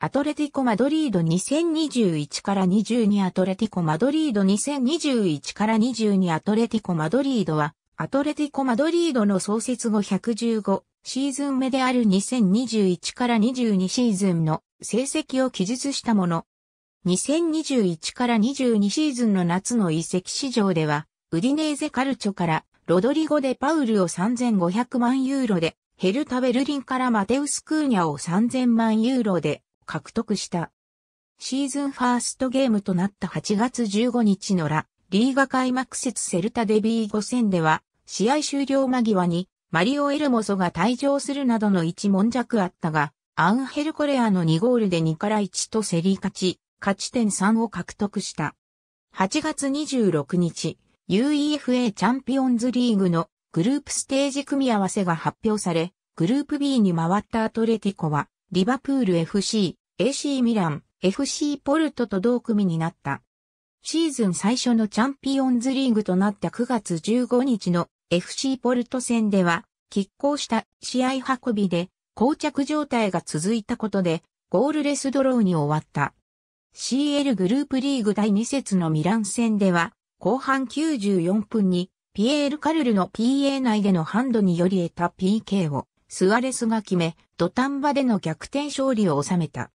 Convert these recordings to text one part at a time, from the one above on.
アトレティコ・マドリード2021から22アトレティコ・マドリード2021から22アトレティコ・マドリードは、アトレティコ・マドリードの創設後115シーズン目である2021から22シーズンの成績を記述したもの。2021から22シーズンの夏の移籍市場では、ウディネーゼ・カルチョからロドリゴ・デ・パウルを3500万ユーロで、ヘルタ・ベルリンからマテウス・クーニャを3000万ユーロで、獲得した。シーズンファーストゲームとなった8月15日のラ、リーガ開幕節セルタデビー5戦では、試合終了間際に、マリオ・エルモソが退場するなどの一問弱あったが、アンヘル・コレアの2ゴールで2から1と競り勝ち、勝ち点3を獲得した。8月26日、UEFA チャンピオンズリーグのグループステージ組み合わせが発表され、グループ B に回ったアトレティコは、リバプール FC、AC ミラン、FC ポルトと同組になった。シーズン最初のチャンピオンズリーグとなった9月15日の FC ポルト戦では、拮抗した試合運びで、膠着状態が続いたことで、ゴールレスドローに終わった。CL グループリーグ第2節のミラン戦では、後半94分に、ピエール・カルルの PA 内でのハンドにより得た PK を、スアレスが決め、土壇場での逆転勝利を収めた。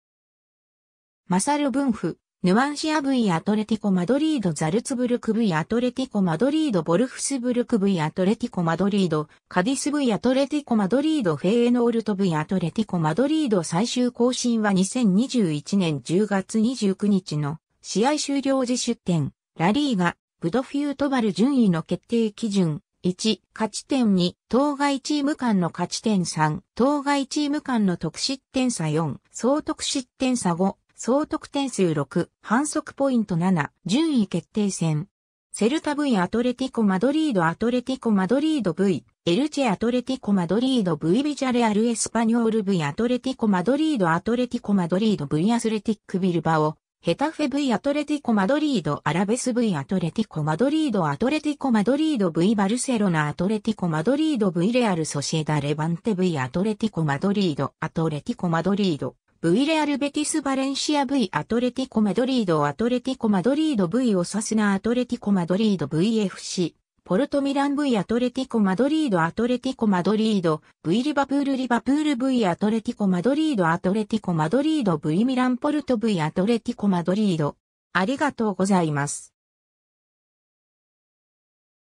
マサルブンフ、ヌワンシア V アトレティコマドリードザルツブルク V アトレティコマドリードボルフスブルク V アトレティコマドリードカディス V アトレティコマドリードフェーノールト V アトレティコマドリード最終更新は2021年10月29日の試合終了時出展ラリーがブドフュートバル順位の決定基準1、勝ち点2、当該チーム間の勝ち点3、当該チーム間の得失点差4、総得失点差5、総得点数6、反則ポイント7、順位決定戦。セルタ V アトレティコマドリードアトレティコマドリード V、エルチェアトレティコマドリード V ビジャレアルエスパニョール V アトレティコマドリードアトレティコマドリード V アスレティックビルバオ、ヘタフェ V アトレティコマドリードアラベス V アトレティコマドリードアトレティコマドリード V バルセロナアトレティコマドリード V レアルソシエダレバンテ V アトレティコマドリードアトレティコマドリード V レアルベティスバレンシア V アトレティコマドリードアトレティコマドリード V オサスナアトレティコマドリード VFC ポルトミラン V アトレティコマドリードアトレティコマドリード V リバプールリバプール V アトレティコマドリードアトレティコマドリード V ミランポルト V アトレティコマドリードありがとうございます。